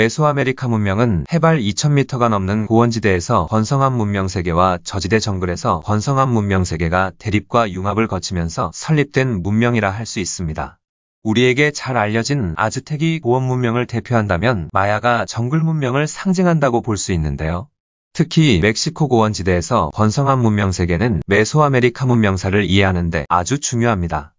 메소아메리카 문명은 해발 2000m가 넘는 고원지대에서 번성한 문명세계와 저지대 정글에서 번성한 문명세계가 대립과 융합을 거치면서 설립된 문명이라 할 수 있습니다. 우리에게 잘 알려진 아즈텍이 고원 문명을 대표한다면 마야가 정글 문명을 상징한다고 볼 수 있는데요. 특히 멕시코 고원지대에서 번성한 문명세계는 메소아메리카 문명사를 이해하는데 아주 중요합니다.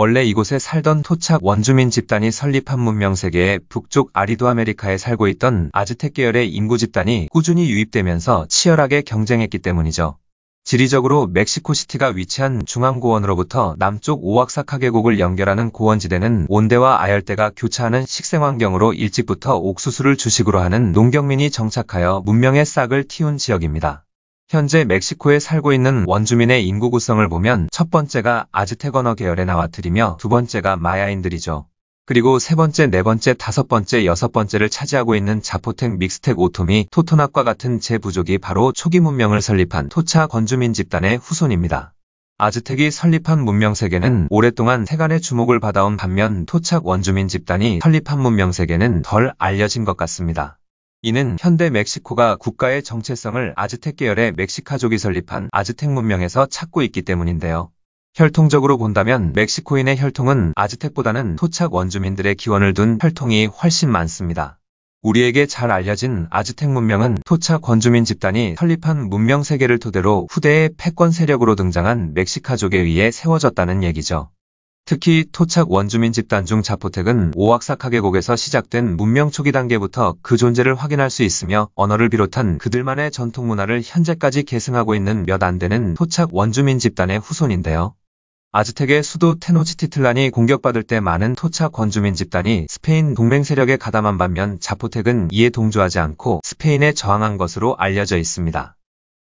원래 이곳에 살던 토착 원주민 집단이 설립한 문명세계의 북쪽 아리도 아메리카에 살고 있던 아즈텍 계열의 인구 집단이 꾸준히 유입되면서 치열하게 경쟁했기 때문이죠. 지리적으로 멕시코시티가 위치한 중앙고원으로부터 남쪽 오악사카 계곡을 연결하는 고원지대는 온대와 아열대가 교차하는 식생환경으로 일찍부터 옥수수를 주식으로 하는 농경민이 정착하여 문명의 싹을 틔운 지역입니다. 현재 멕시코에 살고 있는 원주민의 인구 구성을 보면 첫 번째가 아즈테건어 계열의 나와트리며 두 번째가 마야인들이죠. 그리고 세 번째, 네 번째, 다섯 번째, 여섯 번째를 차지하고 있는 자포텍 믹스텍 오토미 토토낙과 같은 제부족이 바로 초기 문명을 설립한 토차 건주민 집단의 후손입니다. 아즈텍이 설립한 문명 세계는 오랫동안 세간의 주목을 받아온 반면 토착 원주민 집단이 설립한 문명 세계는 덜 알려진 것 같습니다. 이는 현대 멕시코가 국가의 정체성을 아즈텍 계열의 멕시카족이 설립한 아즈텍 문명에서 찾고 있기 때문인데요. 혈통적으로 본다면 멕시코인의 혈통은 아즈텍보다는 토착 원주민들의 기원을 둔 혈통이 훨씬 많습니다. 우리에게 잘 알려진 아즈텍 문명은 토착 원주민 집단이 설립한 문명 세계를 토대로 후대의 패권 세력으로 등장한 멕시카족에 의해 세워졌다는 얘기죠. 특히 토착 원주민 집단 중 자포텍은 오악사카계곡에서 시작된 문명 초기 단계부터 그 존재를 확인할 수 있으며 언어를 비롯한 그들만의 전통 문화를 현재까지 계승하고 있는 몇 안 되는 토착 원주민 집단의 후손인데요. 아즈텍의 수도 테노치티틀란이 공격받을 때 많은 토착 원주민 집단이 스페인 동맹 세력에 가담한 반면 자포텍은 이에 동조하지 않고 스페인에 저항한 것으로 알려져 있습니다.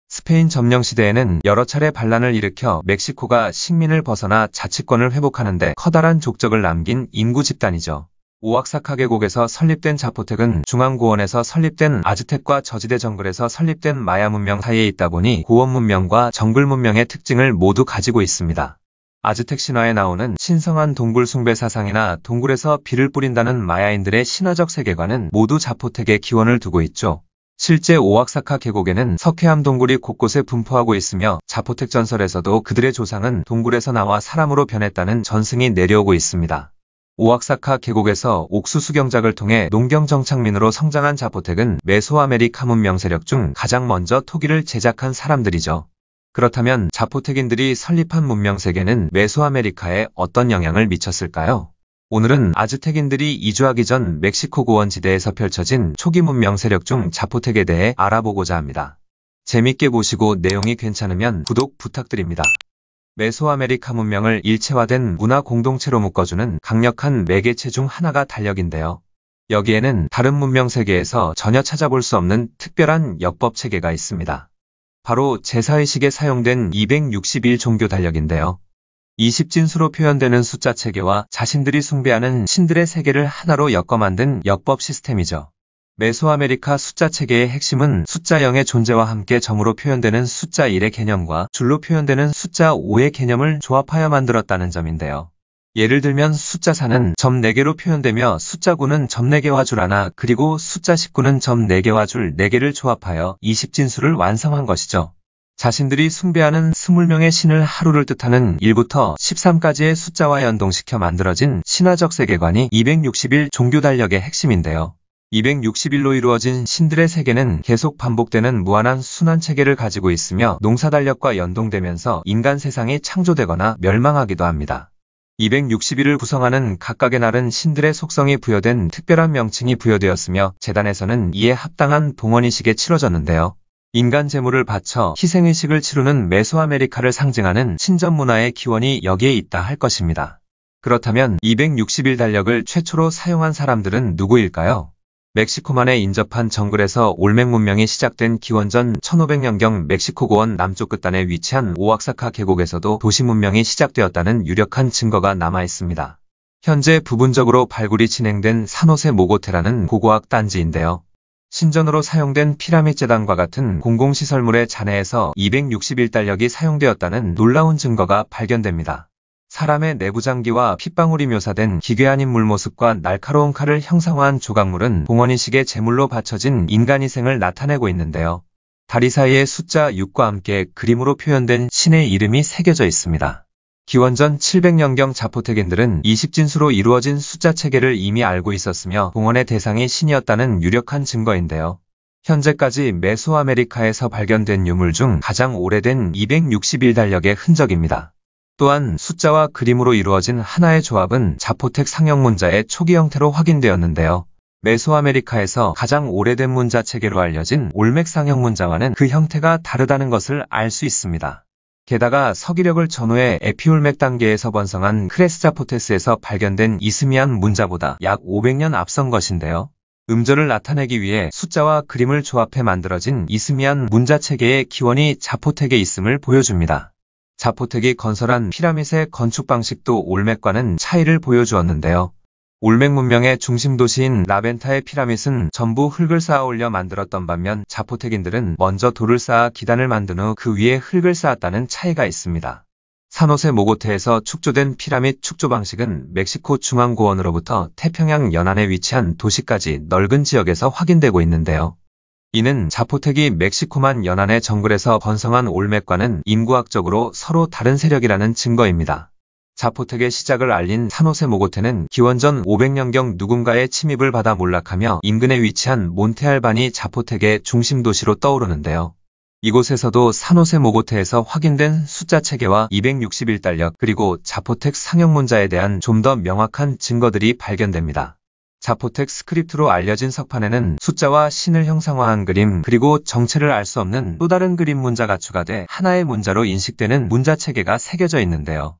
스페인 점령 시대에는 여러 차례 반란을 일으켜 멕시코가 식민을 벗어나 자치권을 회복하는데 커다란 족적을 남긴 인구 집단이죠. 오악사카 계곡에서 설립된 자포텍은 중앙고원에서 설립된 아즈텍과 저지대 정글에서 설립된 마야 문명 사이에 있다 보니 고원 문명과 정글 문명의 특징을 모두 가지고 있습니다. 아즈텍 신화에 나오는 신성한 동굴 숭배 사상이나 동굴에서 비를 뿌린다는 마야인들의 신화적 세계관은 모두 자포텍의 기원을 두고 있죠. 실제 오악사카 계곡에는 석회암 동굴이 곳곳에 분포하고 있으며 자포텍 전설에서도 그들의 조상은 동굴에서 나와 사람으로 변했다는 전승이 내려오고 있습니다. 오악사카 계곡에서 옥수 수경작을 통해 농경 정착민으로 성장한 자포텍은 메소아메리카 문명 세력 중 가장 먼저 토기를 제작한 사람들이죠. 그렇다면 자포텍인들이 설립한 문명 세계는 메소아메리카에 어떤 영향을 미쳤을까요? 오늘은 아즈텍인들이 이주하기 전 멕시코 고원지대에서 펼쳐진 초기 문명 세력 중 자포텍에 대해 알아보고자 합니다. 재밌게 보시고 내용이 괜찮으면 구독 부탁드립니다. 메소아메리카 문명을 일체화된 문화 공동체로 묶어주는 강력한 매개체 중 하나가 달력인데요. 여기에는 다른 문명 세계에서 전혀 찾아볼 수 없는 특별한 역법 체계가 있습니다. 바로 제사의식에 사용된 261 종교 달력인데요. 이십진수로 표현되는 숫자 체계와 자신들이 숭배하는 신들의 세계를 하나로 엮어 만든 역법 시스템이죠. 메소아메리카 숫자 체계의 핵심은 숫자 0의 존재와 함께 점으로 표현되는 숫자 1의 개념과 줄로 표현되는 숫자 5의 개념을 조합하여 만들었다는 점인데요. 예를 들면 숫자 4는 점 4개로 표현되며 숫자 9는 점 4개와 줄 하나 그리고 숫자 19는 점 4개와 줄 4개를 조합하여 20진수를 완성한 것이죠. 자신들이 숭배하는 20명의 신을 하루를 뜻하는 1부터 13까지의 숫자와 연동시켜 만들어진 신화적 세계관이 261 종교 달력의 핵심인데요. 261로 이루어진 신들의 세계는 계속 반복되는 무한한 순환 체계를 가지고 있으며 농사 달력과 연동되면서 인간 세상이 창조되거나 멸망하기도 합니다. 261을 구성하는 각각의 날은 신들의 속성이 부여된 특별한 명칭이 부여되었으며 재단에서는 이에 합당한 동원이식에 치러졌는데요. 인간 재물을 바쳐 희생의식을 치르는 메소아메리카를 상징하는 신전 문화의 기원이 여기에 있다 할 것입니다. 그렇다면 2 6 0일 달력을 최초로 사용한 사람들은 누구일까요? 멕시코만에 인접한 정글에서 올맥 문명이 시작된 기원전 1500년경 멕시코 고원 남쪽 끝단에 위치한 오악사카 계곡에서도 도시 문명이 시작되었다는 유력한 증거가 남아 있습니다. 현재 부분적으로 발굴이 진행된 산호세 모고테라는 고고학 단지인데요. 신전으로 사용된 피라밋 재단과 같은 공공시설물의 잔해에서 261달력이 사용되었다는 놀라운 증거가 발견됩니다. 사람의 내부장기와 핏방울이 묘사된 기괴한 인물 모습과 날카로운 칼을 형상화한 조각물은 봉헌인식의 제물로 바쳐진 인간희생을 나타내고 있는데요. 다리 사이에 숫자 6과 함께 그림으로 표현된 신의 이름이 새겨져 있습니다. 기원전 700년경 자포테겐들은 2 0진수로 이루어진 숫자 체계를 이미 알고 있었으며 동원의 대상이 신이었다는 유력한 증거인데요. 현재까지 메소아메리카에서 발견된 유물 중 가장 오래된 261달력의 흔적입니다. 또한 숫자와 그림으로 이루어진 하나의 조합은 자포텍 상형 문자의 초기 형태로 확인되었는데요. 메소아메리카에서 가장 오래된 문자 체계로 알려진 올맥 상형 문자와는 그 형태가 다르다는 것을 알 수 있습니다. 게다가 서기력을 전후해 에피올맥 단계에서 번성한 크레스자포테스에서 발견된 이스미안 문자보다 약 500년 앞선 것인데요. 음절을 나타내기 위해 숫자와 그림을 조합해 만들어진 이스미안 문자체계의 기원이 자포텍에 있음을 보여줍니다. 자포텍이 건설한 피라밋의 건축 방식도 올맥과는 차이를 보여주었는데요. 올맥 문명의 중심 도시인 라벤타의 피라밋은 전부 흙을 쌓아 올려 만들었던 반면 자포테긴들은 먼저 돌을 쌓아 기단을 만든 후 그 위에 흙을 쌓았다는 차이가 있습니다. 산호세 모고테에서 축조된 피라밋 축조 방식은 멕시코 중앙고원으로부터 태평양 연안에 위치한 도시까지 넓은 지역에서 확인되고 있는데요. 이는 자포텍이 멕시코만 연안의 정글에서 번성한 올맥과는 인구학적으로 서로 다른 세력이라는 증거입니다. 자포텍의 시작을 알린 사노세 모고테는 기원전 500년경 누군가의 침입을 받아 몰락하며 인근에 위치한 몬테알반이 자포텍의 중심 도시로 떠오르는데요. 이곳에서도 산호세 모고테에서 확인된 숫자 체계와 261 달력 그리고 자포텍 상형문자에 대한 좀 더 명확한 증거들이 발견됩니다. 자포텍 스크립트로 알려진 석판에는 숫자와 신을 형상화한 그림 그리고 정체를 알 수 없는 또 다른 그림 문자가 추가돼 하나의 문자로 인식되는 문자 체계가 새겨져 있는데요.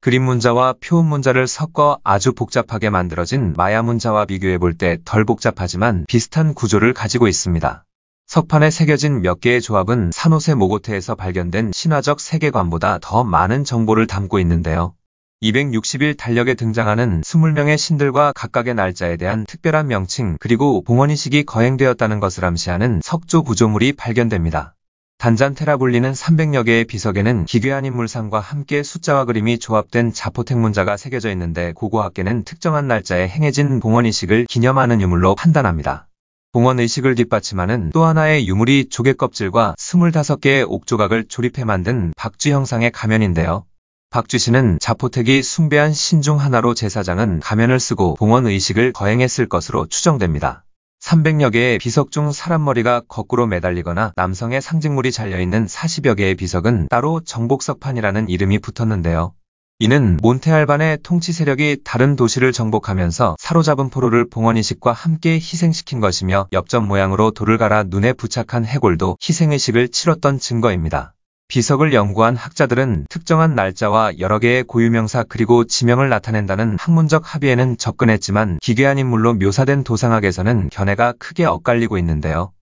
그림 문자와 표음 문자를 섞어 아주 복잡하게 만들어진 마야 문자와 비교해 볼 때 덜 복잡하지만 비슷한 구조를 가지고 있습니다. 석판에 새겨진 몇 개의 조합은 산호세 모고테에서 발견된 신화적 세계관보다 더 많은 정보를 담고 있는데요. 260일 달력에 등장하는 20명의 신들과 각각의 날짜에 대한 특별한 명칭 그리고 봉헌의식이 거행되었다는 것을 암시하는 석조 구조물이 발견됩니다. 단잔 테라굴리는 300여 개의 비석에는 기괴한 인물상과 함께 숫자와 그림이 조합된 자포텍 문자가 새겨져 있는데 고고학계는 특정한 날짜에 행해진 봉헌의식을 기념하는 유물로 판단합니다. 봉헌의식을 뒷받침하는 또 하나의 유물이 조개껍질과 25개의 옥조각을 조립해 만든 박쥐 형상의 가면인데요. 박쥐 씨는 자포텍이 숭배한 신 중 하나로 제사장은 가면을 쓰고 봉헌의식을 거행했을 것으로 추정됩니다. 300여 개의 비석 중 사람 머리가 거꾸로 매달리거나 남성의 상징물이 잘려있는 40여 개의 비석은 따로 정복석판이라는 이름이 붙었는데요. 이는 몬테알반의 통치 세력이 다른 도시를 정복하면서 사로잡은 포로를 봉헌의식과 함께 희생시킨 것이며 엽전 모양으로 돌을 갈아 눈에 부착한 해골도 희생의식을 치렀던 증거입니다. 비석을 연구한 학자들은 특정한 날짜와 여러 개의 고유명사 그리고 지명을 나타낸다는 학문적 합의에는 접근했지만 기괴한 인물로 묘사된 도상학에서는 견해가 크게 엇갈리고 있는데요.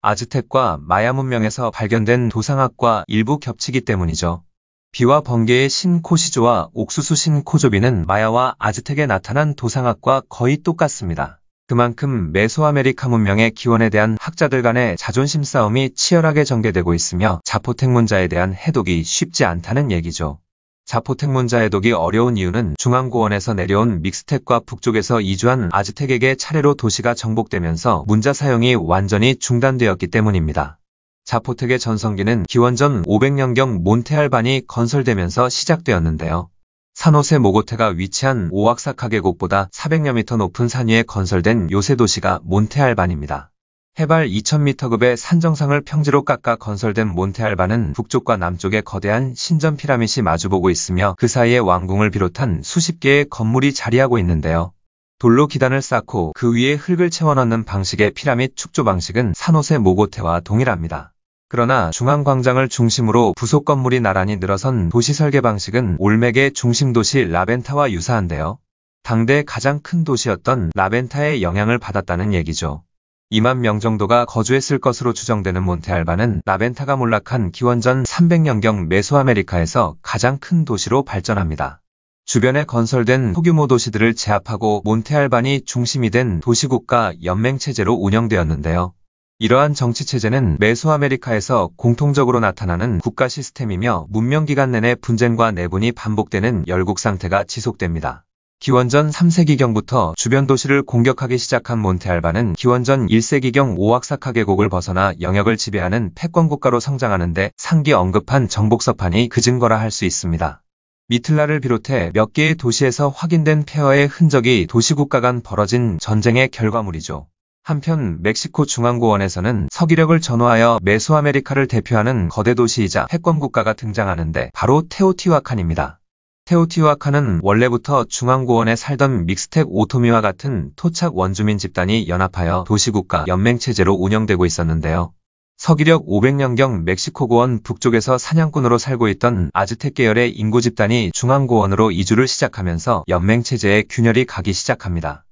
아즈텍과 마야 문명에서 발견된 도상학과 일부 겹치기 때문이죠. 비와 번개의 신 코시조와 옥수수 신 코조비는 마야와 아즈텍에 나타난 도상학과 거의 똑같습니다. 그만큼 메소아메리카 문명의 기원에 대한 학자들 간의 자존심 싸움이 치열하게 전개되고 있으며 자포택문자에 대한 해독이 쉽지 않다는 얘기죠. 자포택문자 해독이 어려운 이유는 중앙고원에서 내려온 믹스텍과 북쪽에서 이주한 아즈텍에게 차례로 도시가 정복되면서 문자 사용이 완전히 중단되었기 때문입니다. 자포텍의 전성기는 기원전 500년경 몬테알반이 건설되면서 시작되었는데요. 산호세 모고테가 위치한 오악사카 계곡보다 400여 미터 높은 산 위에 건설된 요새 도시가 몬테알반입니다. 해발 2000m급의 산정상을 평지로 깎아 건설된 몬테알바는 북쪽과 남쪽에 거대한 신전 피라밋이 마주보고 있으며 그 사이에 왕궁을 비롯한 수십 개의 건물이 자리하고 있는데요. 돌로 기단을 쌓고 그 위에 흙을 채워넣는 방식의 피라밋 축조 방식은 산호세 모고테와 동일합니다. 그러나 중앙광장을 중심으로 부속 건물이 나란히 늘어선 도시 설계 방식은 올맥의 중심 도시 라벤타와 유사한데요. 당대 가장 큰 도시였던 라벤타의 영향을 받았다는 얘기죠. 2만 명 정도가 거주했을 것으로 추정되는 몬테알바는 라벤타가 몰락한 기원전 300년경 메소아메리카에서 가장 큰 도시로 발전합니다. 주변에 건설된 소규모 도시들을 제압하고 몬테알반이 중심이 된 도시국가 연맹체제로 운영되었는데요. 이러한 정치체제는 메소아메리카에서 공통적으로 나타나는 국가 시스템이며 문명기간 내내 분쟁과 내분이 반복되는 열국 상태가 지속됩니다. 기원전 3세기경부터 주변 도시를 공격하기 시작한 몬테알바는 기원전 1세기경 오악사카 계곡을 벗어나 영역을 지배하는 패권국가로 성장하는데 상기 언급한 정복서판이 그 증거라 할 수 있습니다. 미틀라를 비롯해 몇 개의 도시에서 확인된 폐허의 흔적이 도시국가 간 벌어진 전쟁의 결과물이죠. 한편 멕시코 중앙고원에서는 서기력을 전후하여 메소아메리카를 대표하는 거대 도시이자 패권국가가 등장하는데 바로 테오티와칸입니다. 테오티와칸은 원래부터 중앙고원에 살던 믹스텍 오토미와 같은 토착 원주민 집단이 연합하여 도시국가 연맹체제로 운영되고 있었는데요. 서기력 500년경 멕시코 고원 북쪽에서 사냥꾼으로 살고 있던 아즈텍 계열의 인구 집단이 중앙고원으로 이주를 시작하면서 연맹체제의 균열이 가기 시작합니다.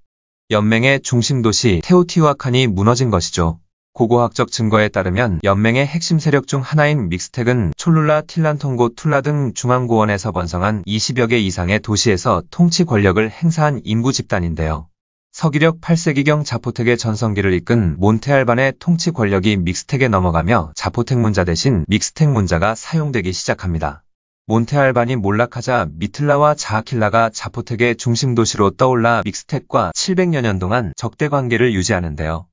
연맹의 중심 도시 테오티와칸이 무너진 것이죠. 고고학적 증거에 따르면 연맹의 핵심 세력 중 하나인 믹스텍은 촐룰라, 틸란통고, 툴라 등 중앙고원에서 번성한 20여 개 이상의 도시에서 통치 권력을 행사한 인구 집단인데요. 서기력 8세기경 자포텍의 전성기를 이끈 몬테알반의 통치 권력이 믹스텍에 넘어가며 자포텍 문자 대신 믹스텍 문자가 사용되기 시작합니다. 몬테알반이 몰락하자 미틀라와 자아킬라가 자포텍의 중심 도시로 떠올라 믹스텍과 700여 년 동안 적대 관계를 유지하는데요.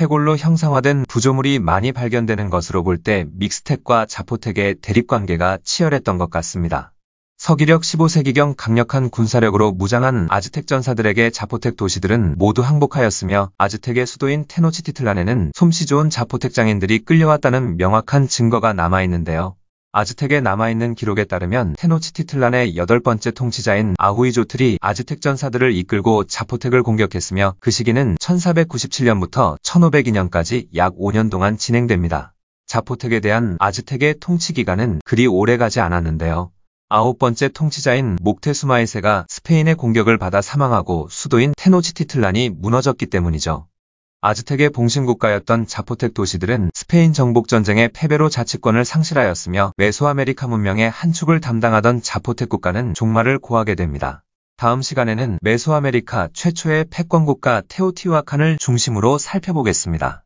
해골로 형상화된 부조물이 많이 발견되는 것으로 볼 때 믹스텍과 자포텍의 대립관계가 치열했던 것 같습니다. 서기력 15세기경 강력한 군사력으로 무장한 아즈텍 전사들에게 자포텍 도시들은 모두 항복하였으며 아즈텍의 수도인 테노치티틀란에는 솜씨 좋은 자포텍 장인들이 끌려왔다는 명확한 증거가 남아있는데요. 아즈텍에 남아있는 기록에 따르면 테노치티틀란의 여덟 번째 통치자인 아후이조틀이 아즈텍 전사들을 이끌고 자포텍을 공격했으며 그 시기는 1497년부터 1502년까지 약 5년 동안 진행됩니다. 자포텍에 대한 아즈텍의 통치 기간은 그리 오래가지 않았는데요. 아홉 번째 통치자인 목테수마이세가 스페인의 공격을 받아 사망하고 수도인 테노치티틀란이 무너졌기 때문이죠. 아즈텍의 봉신국가였던 자포텍 도시들은 스페인 정복전쟁의 패배로 자치권을 상실하였으며 메소아메리카 문명의 한 축을 담당하던 자포텍 국가는 종말을 고하게 됩니다. 다음 시간에는 메소아메리카 최초의 패권국가 테오티와칸을 중심으로 살펴보겠습니다.